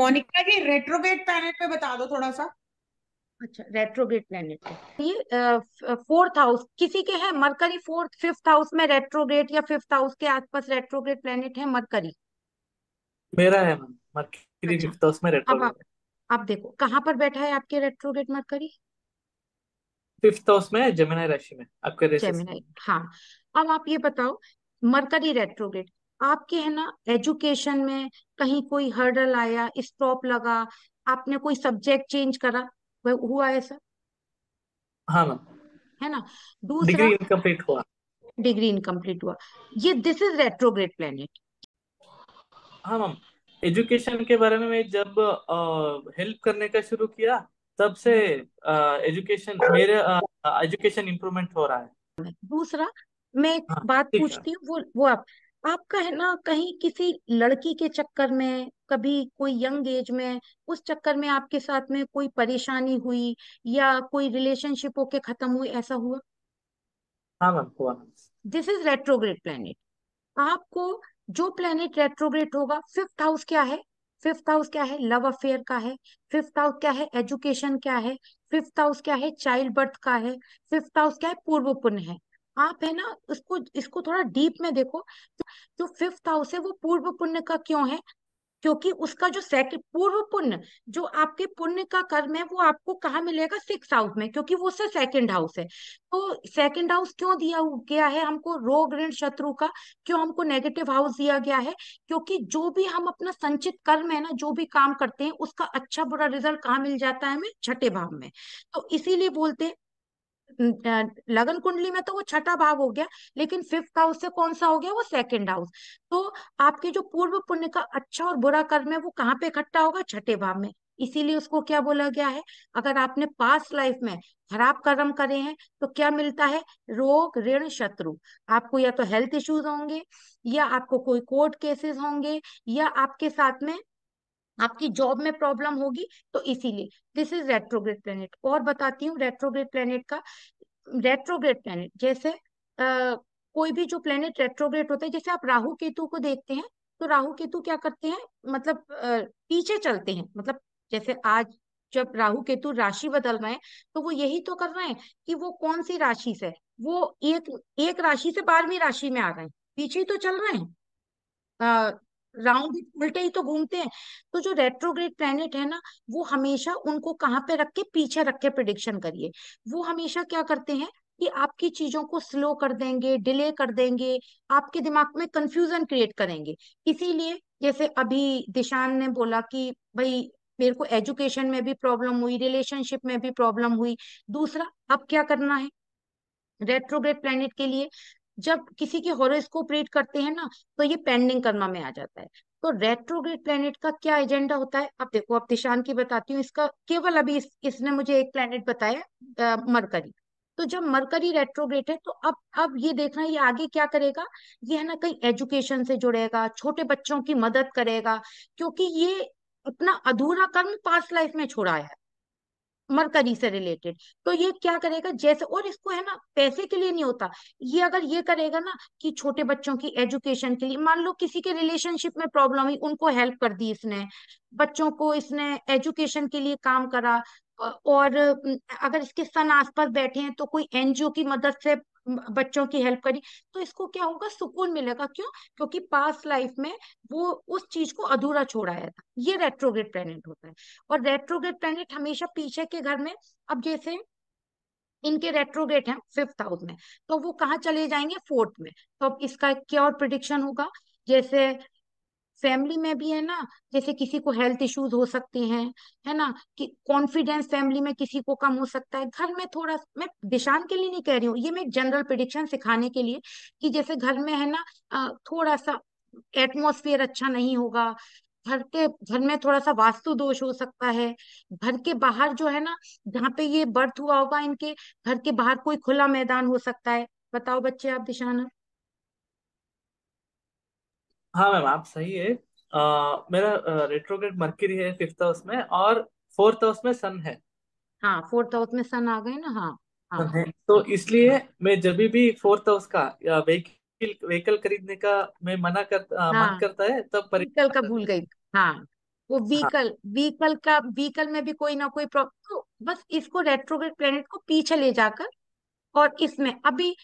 मोनिका जी retrograde planet पे बता दो थोड़ा सा अच्छा रेट्रोगेट प्लेनेट पे ये फोर्थ हाउस किसी के है मरकरी फोर्थ फिफ्थ हाउस में रेट्रोगेट या फिफ्थ हाउस के आसपास रेट्रोगेट प्लेनेट है मरकरी मेरा है मरकरी फिफ्थ हाउस में रेट्रोगेट आप, आप देखो कहाँ पर बैठा है आपके रेट्रोगेट मरकरी फिफ्थ हाउस में जेमिनाई राशि में आपके जेमिनाई हाँ अब आप ये बताओ मरकरी रेट्रोगेट आपके है ना एजुकेशन में कहीं कोई हर्डल आया स्टॉप लगा आपने कोई सब्जेक्ट चेंज करा हुआ ऐसा हाँ मैम है ना दूसरा इनकम्प्लीट हुआ डिग्री इनकम्प्लीट हुआ ये दिस इज रेट्रोग्रेड प्लेनेट हाँ मैम एजुकेशन के बारे में जब हेल्प करने का शुरू किया तब से एजुकेशन मेरे एजुकेशन इम्प्रूवमेंट हो रहा है दूसरा मैं एक हाँ, बात पूछती हूँ वो वो आप आपका है ना कहीं किसी लड़की के चक्कर में कभी कोई यंग एज में उस चक्कर में आपके साथ में कोई परेशानी हुई या कोई रिलेशनशिप होके खत्म हुई ऐसा हुआ हाँ मैम हुआ दिस इज रेट्रोग्रेड प्लेनेट आपको जो प्लेनेट रेट्रोग्रेड होगा फिफ्थ हाउस क्या है फिफ्थ हाउस क्या है लव अफेयर का है फिफ्थ हाउस क्या है एजुकेशन क्या है फिफ्थ हाउस क्या है चाइल्ड बर्थ का है फिफ्थ हाउस क्या है पूर्व पुण्य है आप है ना उसको इसको थोड़ा डीप में देखो जो फिफ्थ हाउस है वो पूर्व पुण्य का क्यों है क्योंकि उसका जो सेकंड पूर्व पुण्य जो आपके पुण्य का कर्म है वो आपको कहाँ मिलेगा सिक्स हाउस में क्योंकि वो उससे सेकंड हाउस है तो सेकंड हाउस क्यों दिया गया है हमको रोग ऋण शत्रु का क्यों हमको नेगेटिव हाउस दिया गया है क्योंकि जो भी हम अपना संचित कर्म है ना जो भी काम करते हैं उसका अच्छा बुरा रिजल्ट कहाँ मिल जाता है हमें छठे भाव में तो इसीलिए बोलते हैं लगन कुंडली में तो वो छठा भाव हो गया लेकिन फिफ्थ हाउस से कौन सा हो गया वो सेकंड हाउस तो आपके जो पूर्व पुण्य का अच्छा और बुरा कर्म है वो कहाँ पे इकट्ठा होगा छठे भाव में इसीलिए उसको क्या बोला गया है अगर आपने पास लाइफ में खराब कर्म करे हैं तो क्या मिलता है रोग ऋण शत्रु आपको या तो हेल्थ इश्यूज होंगे या आपको कोई कोर्ट केसेस होंगे या आपके साथ में आपकी जॉब में प्रॉब्लम होगी तो इसीलिए दिस इज रेट्रोग्रेड प्लेनेट और बताती हूँ रेट्रोग्रेड प्लेनेट का रेट्रोग्रेड प्लेनेट जैसे आ, कोई भी जो प्लेनेट रेट्रोग्रेड होता है जैसे आप राहु केतु को देखते हैं तो राहु केतु क्या करते हैं मतलब आ, पीछे चलते हैं मतलब जैसे आज जब राहु केतु राशि बदल रहे हैं तो वो यही तो कर रहे हैं कि वो कौन सी राशि से वो एक एक राशि से बारहवीं राशि में आ रहे हैं पीछे तो चल रहे हैं राउंड उल्टे ही तो घूमते हैं तो जो रेट्रोग्रेड प्लेनेट है ना वो हमेशा उनको कहाँ पे रख के पीछे रख के प्रिडिक्शन करिए वो हमेशा क्या करते हैं कि आपकी चीजों को स्लो कर देंगे डिले कर देंगे आपके दिमाग में कंफ्यूजन क्रिएट करेंगे इसीलिए जैसे अभी दिशान ने बोला कि भाई मेरे को एजुकेशन में भी प्रॉब्लम हुई रिलेशनशिप में भी प्रॉब्लम हुई दूसरा अब क्या करना है रेट्रोग्रेड प्लेनेट के लिए जब किसी के हॉरोस्कोप रीड करते हैं ना तो ये पेंडिंग कर्मा में आ जाता है तो रेट्रोग्रेड प्लेनेट का क्या एजेंडा होता है अब देखो अब दिशान की बताती हूँ इसका केवल अभी इस, इसने मुझे एक प्लेनेट बताया मरकरी तो जब मरकरी रेट्रोग्रेड है तो अब अब ये देखना ये आगे क्या करेगा ये है ना कहीं एजुकेशन से जुड़ेगा छोटे बच्चों की मदद करेगा क्योंकि ये अपना अधूरा कर्म पास्ट लाइफ में छोड़ा है मरकरी से रिलेटेड तो ये क्या करेगा जैसे और इसको है ना पैसे के लिए नहीं होता ये अगर ये करेगा ना कि छोटे बच्चों की एजुकेशन के लिए मान लो किसी के रिलेशनशिप में प्रॉब्लम हुई उनको हेल्प कर दी इसने बच्चों को इसने एजुकेशन के लिए काम करा और अगर इसके सन आसपास बैठे हैं तो कोई एनजीओ की मदद से बच्चों की हेल्प करी तो इसको क्या होगा सुकून मिलेगा क्यों क्योंकि पास लाइफ में वो उस चीज को अधूरा छोड़ाया था ये रेट्रोग्रेड प्लेनेट होता है और रेट्रोग्रेड प्लेनेट हमेशा पीछे के घर में अब जैसे इनके रेट्रोग्रेड हैं फिफ्थ हाउस में तो वो कहाँ चले जाएंगे फोर्थ में तो अब इसका क्या और प्रिडिक्शन होगा जैसे फैमिली में भी है ना जैसे किसी को हेल्थ इश्यूज हो सकते हैं है ना कि कॉन्फिडेंस फैमिली में किसी को कम हो सकता है घर में थोड़ा मैं दिशान के लिए नहीं कह रही हूँ ये मैं जनरल प्रिडिक्शन सिखाने के लिए कि जैसे घर में है ना थोड़ा सा एटमोसफियर अच्छा नहीं होगा घर के घर में थोड़ा सा वास्तु दोष हो सकता है घर के बाहर जो है ना जहाँ पे ये बर्थ हुआ होगा इनके घर के बाहर कोई खुला मैदान हो सकता है बताओ बच्चे आप दिशाना हाँ मैम आप सही है आ, मेरा रेट्रोग्रेड मर्क्यूरी है फिफ्थ हाउस में और फोर्थ हाउस में सन है हाँ फोर्थ हाउस में सन आ गए ना हाँ सन हाँ तो इसलिए मैं जब भी फोर्थ हाउस का या व्हीकल व्हीकल खरीदने का मैं मना कर हाँ, मन करता है तब तो व्हीकल का भूल गई हाँ वो व्हीकल हाँ। व्हीकल का व्हीकल में भी कोई ना कोई प्रॉब्लम तो बस इसको रेट्रोग्रेड प्लेनेट को पीछे ले जाकर और इसमें अभी